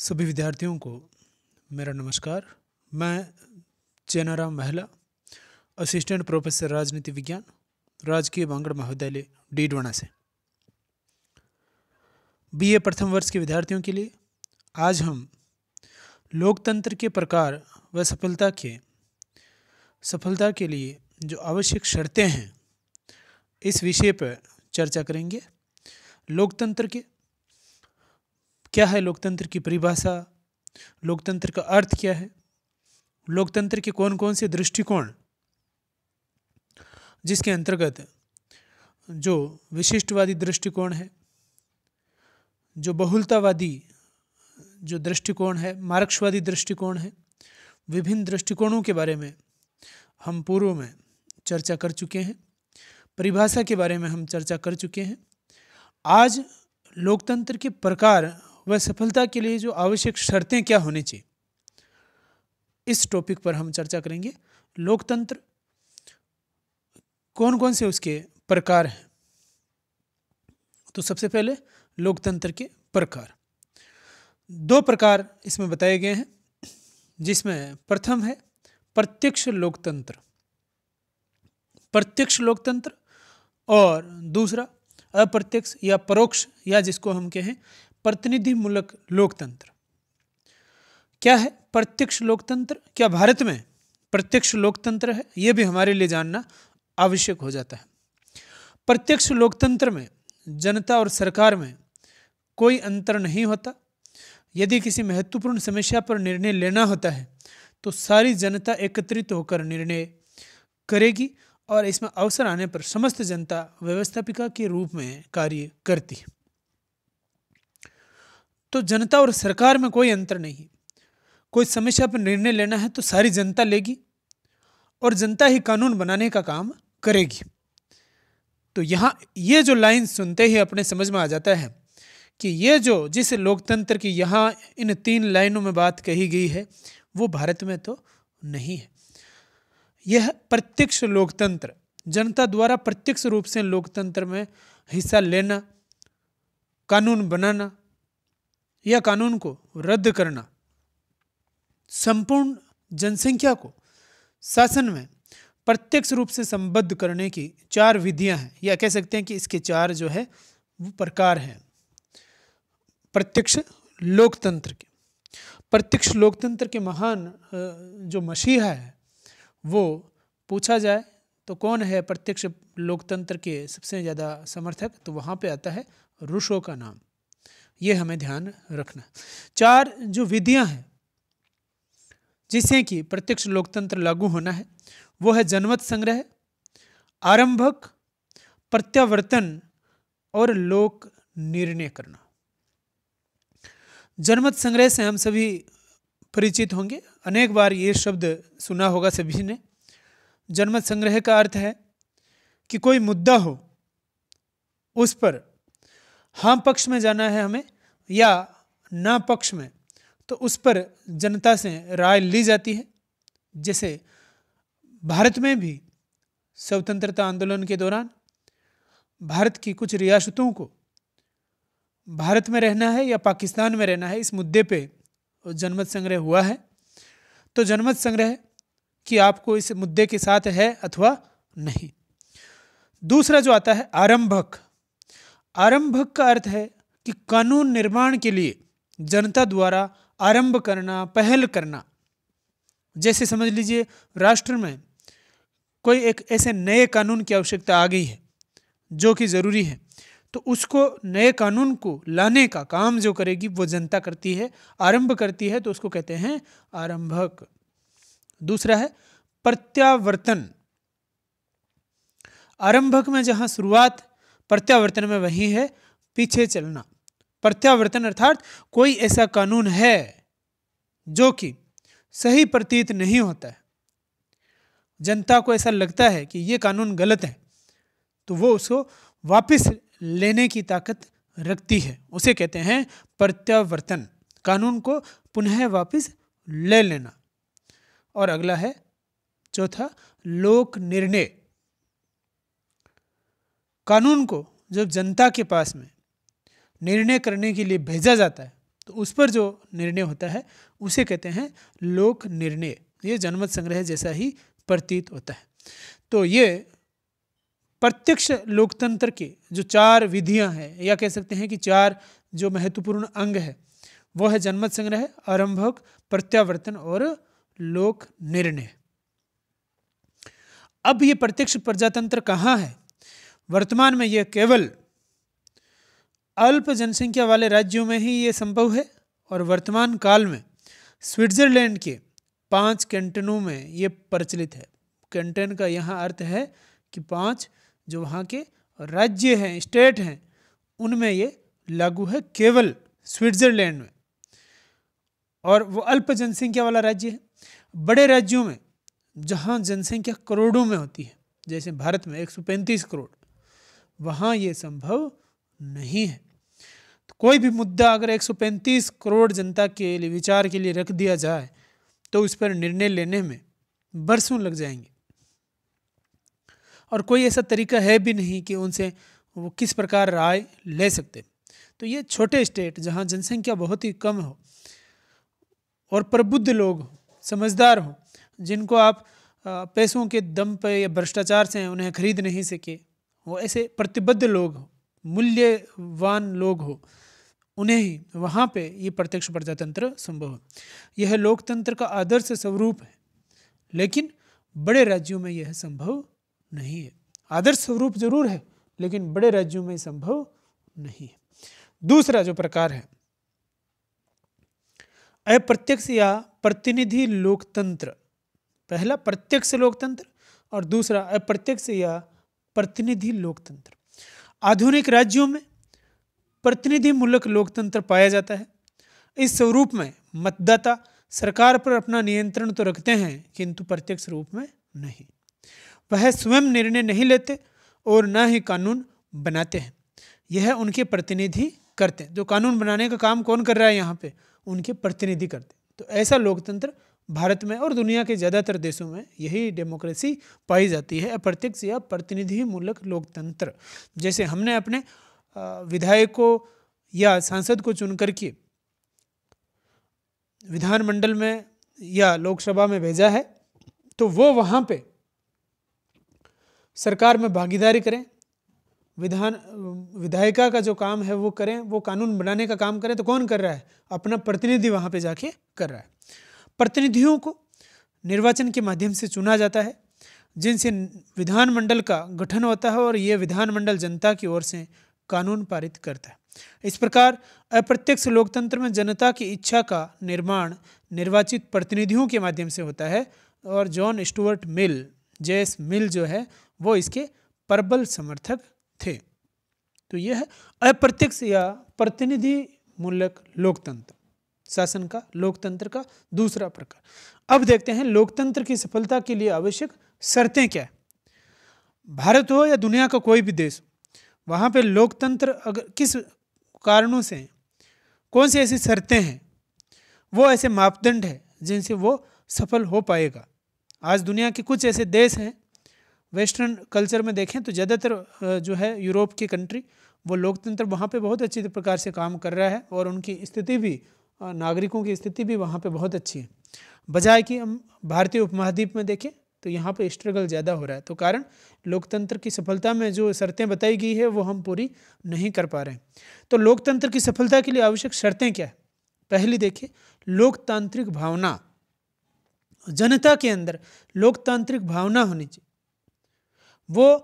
सभी विद्यार्थियों को मेरा नमस्कार मैं चेनाराम महला असिस्टेंट प्रोफेसर राजनीति विज्ञान राजकीय बांगड़ महाविद्यालय डीडवाना से बीए प्रथम वर्ष के विद्यार्थियों के लिए आज हम लोकतंत्र के प्रकार व सफलता के सफलता के लिए जो आवश्यक शर्तें हैं इस विषय पर चर्चा करेंगे लोकतंत्र के क्या है लोकतंत्र की परिभाषा लोकतंत्र का अर्थ क्या है लोकतंत्र के कौन कौन से दृष्टिकोण जिसके अंतर्गत जो विशिष्टवादी दृष्टिकोण है जो बहुलतावादी जो दृष्टिकोण है मार्क्सवादी दृष्टिकोण है विभिन्न दृष्टिकोणों के बारे में हम पूर्व में चर्चा कर चुके हैं परिभाषा के बारे में हम चर्चा कर चुके हैं आज लोकतंत्र के प्रकार वह सफलता के लिए जो आवश्यक शर्तें क्या होनी चाहिए इस टॉपिक पर हम चर्चा करेंगे लोकतंत्र कौन कौन से उसके प्रकार हैं तो सबसे पहले लोकतंत्र के प्रकार दो प्रकार इसमें बताए गए हैं जिसमें प्रथम है प्रत्यक्ष लोकतंत्र प्रत्यक्ष लोकतंत्र और दूसरा अप्रत्यक्ष या परोक्ष या जिसको हम कहें प्रतिनिधि मूलक लोकतंत्र क्या है प्रत्यक्ष लोकतंत्र क्या भारत में प्रत्यक्ष लोकतंत्र है यह भी हमारे लिए जानना आवश्यक हो जाता है प्रत्यक्ष लोकतंत्र में जनता और सरकार में कोई अंतर नहीं होता यदि किसी महत्वपूर्ण समस्या पर निर्णय लेना होता है तो सारी जनता एकत्रित होकर निर्णय करेगी और इसमें अवसर आने पर समस्त जनता व्यवस्थापिका के रूप में कार्य करती है तो जनता और सरकार में कोई अंतर नहीं कोई समस्या पर निर्णय लेना है तो सारी जनता लेगी और जनता ही कानून बनाने का काम करेगी तो यहाँ ये जो लाइन सुनते ही अपने समझ में आ जाता है कि ये जो जिस लोकतंत्र की यहाँ इन तीन लाइनों में बात कही गई है वो भारत में तो नहीं है यह प्रत्यक्ष लोकतंत्र जनता द्वारा प्रत्यक्ष रूप से लोकतंत्र में हिस्सा लेना कानून बनाना या कानून को रद्द करना संपूर्ण जनसंख्या को शासन में प्रत्यक्ष रूप से संबद्ध करने की चार विधियां हैं या कह सकते हैं कि इसके चार जो है वो प्रकार हैं प्रत्यक्ष लोकतंत्र के प्रत्यक्ष लोकतंत्र के महान जो मसीहा है वो पूछा जाए तो कौन है प्रत्यक्ष लोकतंत्र के सबसे ज़्यादा समर्थक तो वहाँ पे आता है रूसो का नाम ये हमें ध्यान रखना चार जो विधियां हैं जिससे कि प्रत्यक्ष लोकतंत्र लागू होना है वो है जनमत संग्रह आरंभक प्रत्यावर्तन और लोक निर्णय करना जनमत संग्रह से हम सभी परिचित होंगे अनेक बार ये शब्द सुना होगा सभी ने जनमत संग्रह का अर्थ है कि कोई मुद्दा हो उस पर हाँ पक्ष में जाना है हमें या ना पक्ष में तो उस पर जनता से राय ली जाती है जैसे भारत में भी स्वतंत्रता आंदोलन के दौरान भारत की कुछ रियासतों को भारत में रहना है या पाकिस्तान में रहना है इस मुद्दे पे जनमत संग्रह हुआ है तो जनमत संग्रह कि आपको इस मुद्दे के साथ है अथवा नहीं दूसरा जो आता है आरंभक आरंभ का अर्थ है कि कानून निर्माण के लिए जनता द्वारा आरंभ करना पहल करना जैसे समझ लीजिए राष्ट्र में कोई एक ऐसे नए कानून की आवश्यकता आ गई है जो कि ज़रूरी है तो उसको नए कानून को लाने का काम जो करेगी वो जनता करती है आरंभ करती है तो उसको कहते हैं आरंभक दूसरा है प्रत्यावर्तन आरंभक में जहां शुरुआत प्रत्यावर्तन में वही है पीछे चलना प्रत्यावर्तन अर्थात कोई ऐसा कानून है जो कि सही प्रतीत नहीं होता है जनता को ऐसा लगता है कि ये कानून गलत है तो वो उसको वापस लेने की ताकत रखती है उसे कहते हैं प्रत्यावर्तन कानून को पुनः वापस ले लेना और अगला है चौथा लोक निर्णय कानून को जब जनता के पास में निर्णय करने के लिए भेजा जाता है तो उस पर जो निर्णय होता है उसे कहते हैं लोक निर्णय ये जनमत संग्रह जैसा ही प्रतीत होता है तो ये प्रत्यक्ष लोकतंत्र के जो चार विधियां हैं या कह सकते हैं कि चार जो महत्वपूर्ण अंग है वह है जनमत संग्रह आरंभक प्रत्यावर्तन और लोक निर्णय अब ये प्रत्यक्ष प्रजातंत्र कहाँ है वर्तमान में यह केवल अल्प जनसंख्या वाले राज्यों में ही ये संभव है और वर्तमान काल में स्विट्जरलैंड के पांच कैंटनों में ये प्रचलित है कैंटन का यहाँ अर्थ है कि पांच जो वहाँ के राज्य हैं स्टेट हैं उनमें ये लागू है केवल स्विट्जरलैंड में और वो अल्प जनसंख्या वाला राज्य है बड़े राज्यों में जहाँ जनसंख्या करोड़ों में होती है जैसे भारत में एक करोड़ वहाँ ये संभव नहीं है तो कोई भी मुद्दा अगर 135 करोड़ जनता के लिए विचार के लिए रख दिया जाए तो उस पर निर्णय लेने में बरसों लग जाएंगे और कोई ऐसा तरीका है भी नहीं कि उनसे वो किस प्रकार राय ले सकते तो ये छोटे स्टेट जहाँ जनसंख्या बहुत ही कम हो और प्रबुद्ध लोग समझदार हो जिनको आप पैसों के दम पर या भ्रष्टाचार से उन्हें खरीद नहीं सके वो ऐसे प्रतिबद्ध लोग हो मूल्यवान लोग हो उन्हें ही वहाँ पे ये प्रत्यक्ष प्रजातंत्र संभव है यह लोकतंत्र का आदर्श स्वरूप है लेकिन बड़े राज्यों में यह संभव नहीं है आदर्श स्वरूप जरूर है लेकिन बड़े राज्यों में संभव नहीं है दूसरा जो प्रकार है अप्रत्यक्ष या प्रतिनिधि लोकतंत्र पहला प्रत्यक्ष लोकतंत्र और दूसरा अप्रत्यक्ष या प्रतिनिधि लोकतंत्र आधुनिक राज्यों में प्रतिनिधि मूलक लोकतंत्र पाया जाता है इस स्वरूप में मतदाता सरकार पर अपना नियंत्रण तो रखते हैं किंतु प्रत्यक्ष रूप में नहीं वह स्वयं निर्णय नहीं लेते और न ही कानून बनाते हैं यह उनके प्रतिनिधि करते हैं जो कानून बनाने का काम कौन कर रहा है यहाँ पे उनके प्रतिनिधि करते हैं तो ऐसा लोकतंत्र भारत में और दुनिया के ज़्यादातर देशों में यही डेमोक्रेसी पाई जाती है अप्रत्यक्ष या प्रतिनिधि मूलक लोकतंत्र जैसे हमने अपने विधायकों या सांसद को चुन करके विधानमंडल में या लोकसभा में भेजा है तो वो वहाँ पे सरकार में भागीदारी करें विधान विधायिका का जो काम है वो करें वो कानून बनाने का काम करें तो कौन कर रहा है अपना प्रतिनिधि वहाँ पे जाके कर रहा है प्रतिनिधियों को निर्वाचन के माध्यम से चुना जाता है जिनसे विधानमंडल का गठन होता है और ये विधानमंडल जनता की ओर से कानून पारित करता है इस प्रकार अप्रत्यक्ष लोकतंत्र में जनता की इच्छा का निर्माण निर्वाचित प्रतिनिधियों के माध्यम से होता है और जॉन स्टुअर्ट मिल जेस मिल जो है वो इसके प्रबल समर्थक थे तो यह है अप्रत्यक्ष या प्रतिनिधि मूलक लोकतंत्र शासन का लोकतंत्र का दूसरा प्रकार अब देखते हैं लोकतंत्र की सफलता के लिए आवश्यक शर्तें क्या है भारत हो या दुनिया का कोई भी देश वहाँ पर लोकतंत्र अगर किस कारणों से कौन सी ऐसी शर्तें हैं वो ऐसे मापदंड हैं जिनसे वो सफल हो पाएगा आज दुनिया के कुछ ऐसे देश हैं वेस्टर्न कल्चर में देखें तो ज़्यादातर जो है यूरोप की कंट्री वो लोकतंत्र वहाँ पे बहुत अच्छी प्रकार से काम कर रहा है और उनकी स्थिति भी नागरिकों की स्थिति भी वहाँ पर बहुत अच्छी है बजाय कि हम भारतीय उपमहाद्वीप में देखें तो यहाँ पर स्ट्रगल ज़्यादा हो रहा है तो कारण लोकतंत्र की सफलता में जो शर्तें बताई गई है वो हम पूरी नहीं कर पा रहे हैं तो लोकतंत्र की सफलता के लिए आवश्यक शर्तें क्या है पहली देखिए लोकतांत्रिक भावना जनता के अंदर लोकतांत्रिक भावना होनी चाहिए वो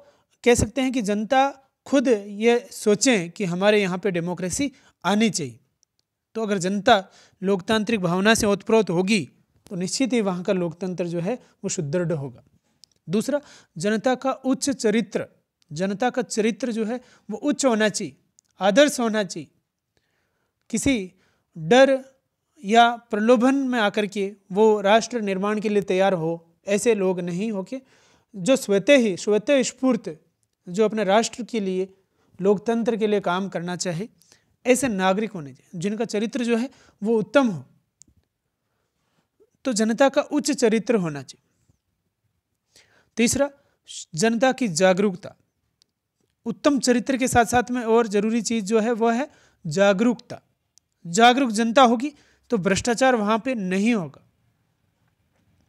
कह सकते हैं कि जनता खुद ये सोचें कि हमारे यहाँ पर डेमोक्रेसी आनी चाहिए तो अगर जनता लोकतांत्रिक भावना से ओतप्रोत होगी तो निश्चित ही वहाँ का लोकतंत्र जो है वो सुदृढ़ होगा दूसरा जनता का उच्च चरित्र जनता का चरित्र जो है वो उच्च होना चाहिए आदर्श होना चाहिए किसी डर या प्रलोभन में आकर के वो राष्ट्र निर्माण के लिए तैयार हो ऐसे लोग नहीं हो के जो स्वतः ही स्वतः स्फूर्त जो अपने राष्ट्र के लिए लोकतंत्र के लिए काम करना चाहे ऐसे नागरिक होने चाहिए जिनका चरित्र जो है वो उत्तम हो तो जनता का उच्च चरित्र होना चाहिए तीसरा जनता की जागरूकता उत्तम चरित्र के साथ साथ में और जरूरी चीज़ जो है वह है जागरूकता जागरूक जनता होगी तो भ्रष्टाचार वहां पे नहीं होगा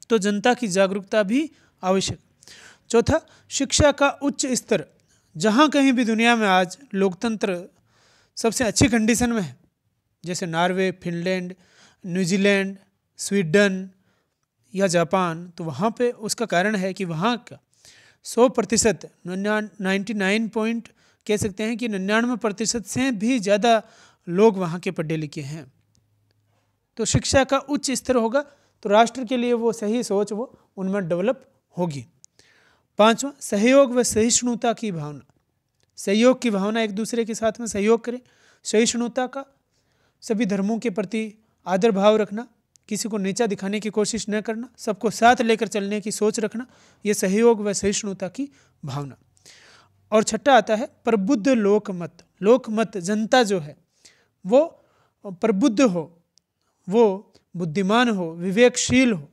तो जनता की जागरूकता भी आवश्यक चौथा शिक्षा का उच्च स्तर जहां कहीं भी दुनिया में आज लोकतंत्र सबसे अच्छी कंडीशन में है जैसे नॉर्वे फिनलैंड न्यूजीलैंड स्वीडन या जापान तो वहाँ पे उसका कारण है कि वहाँ का सौ प्रतिशत नाइन्टी नाइन पॉइंट कह सकते हैं कि निन्यानवे प्रतिशत से भी ज़्यादा लोग वहाँ के पढ़े लिखे हैं तो शिक्षा का उच्च स्तर होगा तो राष्ट्र के लिए वो सही सोच वो उनमें डेवलप होगी पांचवा सहयोग व सहिष्णुता की भावना सहयोग की भावना एक दूसरे के साथ में सहयोग करें सहिष्णुता का सभी धर्मों के प्रति आदर भाव रखना किसी को नीचा दिखाने की कोशिश न करना सबको साथ लेकर चलने की सोच रखना ये सहयोग व सहिष्णुता की भावना और छठा आता है प्रबुद्ध लोकमत लोकमत जनता जो है वो प्रबुद्ध हो वो बुद्धिमान हो विवेकशील हो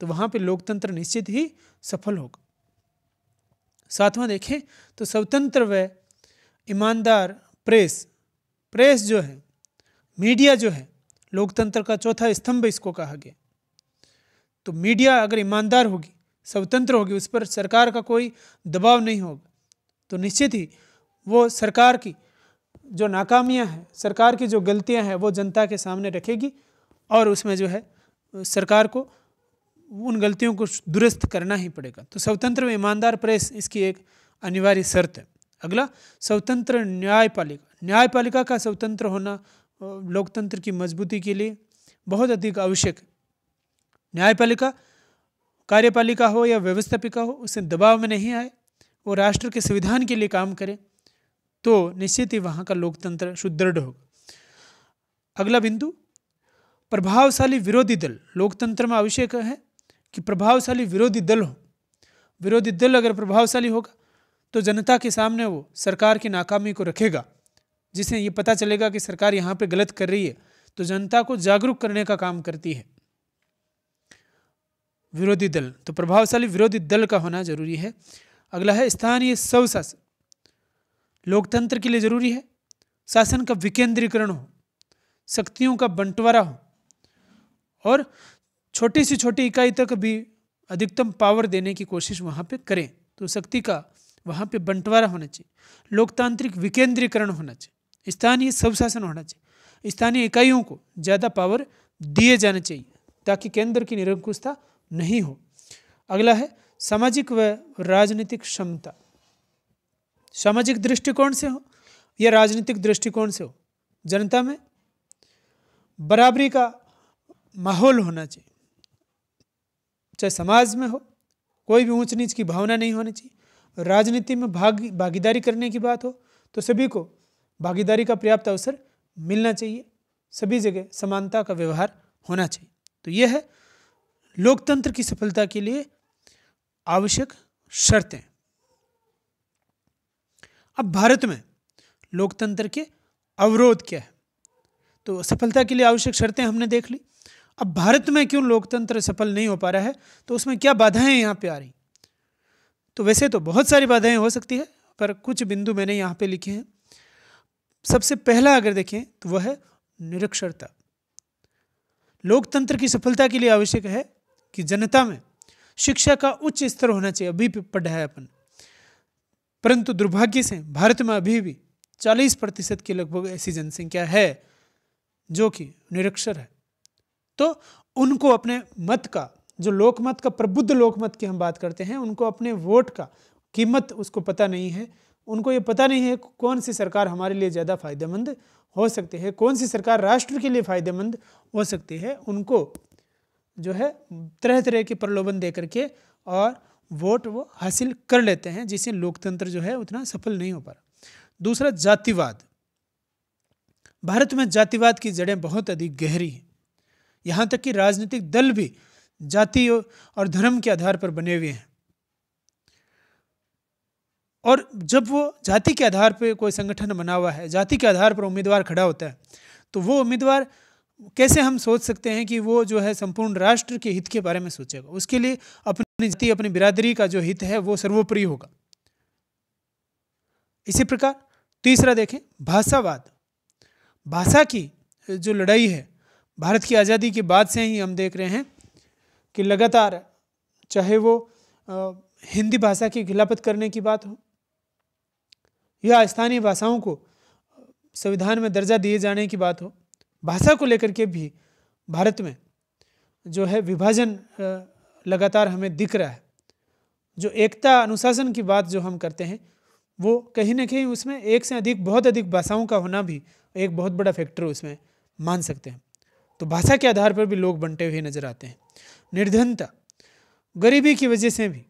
तो वहाँ पे लोकतंत्र निश्चित ही सफल होगा सातवां देखें तो स्वतंत्र व ईमानदार प्रेस प्रेस जो है मीडिया जो है लोकतंत्र का चौथा स्तंभ इसको कहा गया तो मीडिया अगर ईमानदार होगी स्वतंत्र होगी उस पर सरकार का कोई दबाव नहीं होगा तो निश्चित ही वो सरकार की जो नाकामियां हैं सरकार की जो गलतियां हैं वो जनता के सामने रखेगी और उसमें जो है सरकार को उन गलतियों को दुरुस्त करना ही पड़ेगा तो स्वतंत्र व ईमानदार प्रेस इसकी एक अनिवार्य शर्त है अगला स्वतंत्र न्यायपालिका न्यायपालिका का स्वतंत्र होना लोकतंत्र की मजबूती के लिए बहुत अधिक आवश्यक है न्यायपालिका कार्यपालिका हो या व्यवस्थापिका हो उसे दबाव में नहीं आए वो राष्ट्र के संविधान के लिए काम करे तो निश्चित ही वहाँ का लोकतंत्र सुदृढ़ होगा अगला बिंदु प्रभावशाली विरोधी दल लोकतंत्र में आवश्यक है कि प्रभावशाली विरोधी दल हो विरोधी दल अगर प्रभावशाली होगा तो जनता के सामने वो सरकार की नाकामी को रखेगा जिसे ये पता चलेगा कि सरकार यहाँ पे गलत कर रही है तो जनता को जागरूक करने का काम करती है विरोधी दल तो प्रभावशाली विरोधी दल का होना जरूरी है अगला है स्थानीय स्वशासन लोकतंत्र के लिए जरूरी है शासन का विकेंद्रीकरण हो शक्तियों का बंटवारा हो और छोटी सी छोटी इकाई तक भी अधिकतम पावर देने की कोशिश वहाँ पे करें तो शक्ति का वहाँ पे बंटवारा होना चाहिए लोकतांत्रिक विकेंद्रीकरण होना चाहिए स्थानीय स्वशासन होना चाहिए स्थानीय इकाइयों को ज़्यादा पावर दिए जाने चाहिए ताकि केंद्र की निरंकुशता नहीं हो अगला है सामाजिक व राजनीतिक क्षमता सामाजिक दृष्टिकोण से हो या राजनीतिक दृष्टिकोण से हो जनता में बराबरी का माहौल होना चाहिए चाहे समाज में हो कोई भी ऊंच नीच की भावना नहीं होनी चाहिए राजनीति में भाग भागीदारी करने की बात हो तो सभी को भागीदारी का पर्याप्त अवसर मिलना चाहिए सभी जगह समानता का व्यवहार होना चाहिए तो यह है लोकतंत्र की सफलता के लिए आवश्यक शर्तें अब भारत में लोकतंत्र के अवरोध क्या है तो सफलता के लिए आवश्यक शर्तें हमने देख ली अब भारत में क्यों लोकतंत्र सफल नहीं हो पा रहा है तो उसमें क्या बाधाएं यहाँ पे आ रही तो वैसे तो बहुत सारी बाधाएं हो सकती है पर कुछ बिंदु मैंने यहाँ पे लिखे हैं सबसे पहला अगर देखें तो वह है निरक्षरता लोकतंत्र की सफलता के लिए आवश्यक है कि जनता में शिक्षा का उच्च स्तर होना चाहिए अभी भी पढ़ा है अपन परंतु दुर्भाग्य से भारत में अभी भी 40 प्रतिशत की लगभग ऐसी जनसंख्या है जो कि निरक्षर है तो उनको अपने मत का जो लोकमत का प्रबुद्ध लोकमत की हम बात करते हैं उनको अपने वोट का कीमत उसको पता नहीं है उनको ये पता नहीं है कौन सी सरकार हमारे लिए ज़्यादा फायदेमंद हो सकती है कौन सी सरकार राष्ट्र के लिए फायदेमंद हो सकती है उनको जो है तरह तरह के प्रलोभन दे करके और वोट वो हासिल कर लेते हैं जिससे लोकतंत्र जो है उतना सफल नहीं हो पा रहा दूसरा जातिवाद भारत में जातिवाद की जड़ें बहुत अधिक गहरी हैं यहाँ तक कि राजनीतिक दल भी जाति और धर्म के आधार पर बने हुए हैं और जब वो जाति के आधार पर कोई संगठन बना हुआ है जाति के आधार पर उम्मीदवार खड़ा होता है तो वो उम्मीदवार कैसे हम सोच सकते हैं कि वो जो है संपूर्ण राष्ट्र के हित के बारे में सोचेगा उसके लिए अपनी जाति अपनी बिरादरी का जो हित है वो सर्वोपरि होगा इसी प्रकार तीसरा देखें भाषावाद भाषा की जो लड़ाई है भारत की आज़ादी के बाद से ही हम देख रहे हैं कि लगातार चाहे वो हिंदी भाषा की खिलाफत करने की बात हो या स्थानीय भाषाओं को संविधान में दर्जा दिए जाने की बात हो भाषा को लेकर के भी भारत में जो है विभाजन लगातार हमें दिख रहा है जो एकता अनुशासन की बात जो हम करते हैं वो कहीं ना कहीं उसमें एक से अधिक बहुत अधिक भाषाओं का होना भी एक बहुत बड़ा फैक्टर उसमें मान सकते हैं तो भाषा के आधार पर भी लोग बंटे हुए नजर आते हैं निर्धनता गरीबी की वजह से भी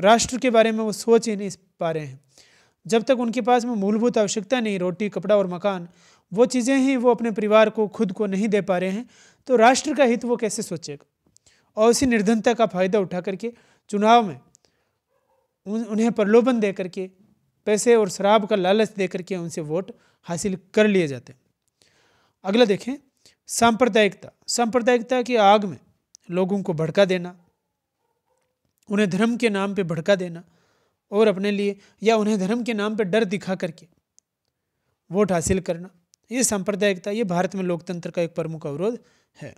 राष्ट्र के बारे में वो सोच ही नहीं पा रहे हैं जब तक उनके पास में मूलभूत आवश्यकता नहीं रोटी कपड़ा और मकान वो चीज़ें ही वो अपने परिवार को खुद को नहीं दे पा रहे हैं तो राष्ट्र का हित वो कैसे सोचेगा और उसी निर्धनता का फायदा उठा करके चुनाव में उन्हें प्रलोभन दे करके पैसे और शराब का लालच दे करके उनसे वोट हासिल कर लिए जाते हैं अगला देखें सांप्रदायिकता सांप्रदायिकता की आग में लोगों को भड़का देना उन्हें धर्म के नाम पे भड़का देना और अपने लिए या उन्हें धर्म के नाम पे डर दिखा करके वोट हासिल करना ये सांप्रदायिकता ये भारत में लोकतंत्र का एक प्रमुख अवरोध है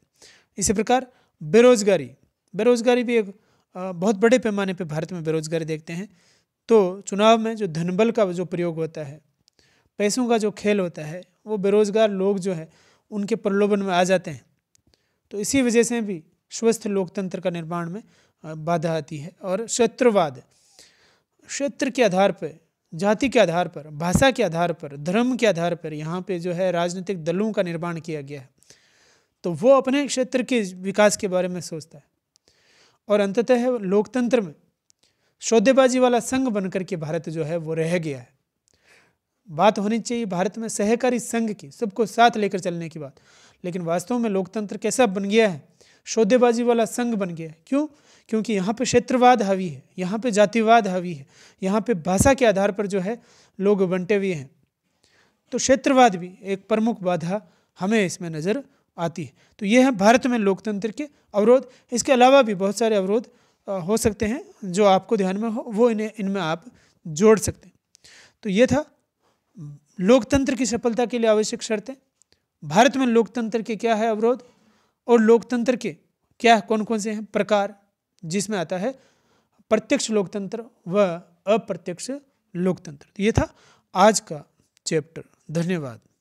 इसी प्रकार बेरोजगारी बेरोजगारी भी एक बहुत बड़े पैमाने पे भारत में बेरोजगारी देखते हैं तो चुनाव में जो धनबल का जो प्रयोग होता है पैसों का जो खेल होता है वो बेरोजगार लोग जो है उनके प्रलोभन में आ जाते हैं तो इसी वजह से भी स्वस्थ लोकतंत्र का निर्माण में बाधा आती है और क्षेत्रवाद क्षेत्र के आधार पर जाति के आधार पर भाषा के आधार पर धर्म के आधार पर यहाँ पे जो है राजनीतिक दलों का निर्माण किया गया है तो वो अपने क्षेत्र के विकास के बारे में सोचता है और अंततः लोकतंत्र में सौदेबाजी वाला संघ बनकर के भारत जो है वो रह गया है बात होनी चाहिए भारत में सहकारी संघ की सबको साथ लेकर चलने की बात लेकिन वास्तव में लोकतंत्र कैसा बन गया है सौदेबाजी वाला संघ बन गया है क्यों क्योंकि यहाँ पे क्षेत्रवाद हावी है यहाँ पे जातिवाद हावी है यहाँ पे भाषा के आधार पर जो है लोग बंटे हुए हैं तो क्षेत्रवाद भी एक प्रमुख बाधा हमें इसमें नज़र आती है तो ये है भारत में लोकतंत्र के अवरोध इसके अलावा भी बहुत सारे अवरोध हो सकते हैं जो आपको ध्यान में हो वो इन्हें इनमें आप जोड़ सकते हैं तो ये था लोकतंत्र की सफलता के लिए आवश्यक शर्तें भारत में लोकतंत्र के क्या है अवरोध और लोकतंत्र के क्या कौन कौन से हैं प्रकार जिसमें आता है प्रत्यक्ष लोकतंत्र व अप्रत्यक्ष लोकतंत्र ये था आज का चैप्टर धन्यवाद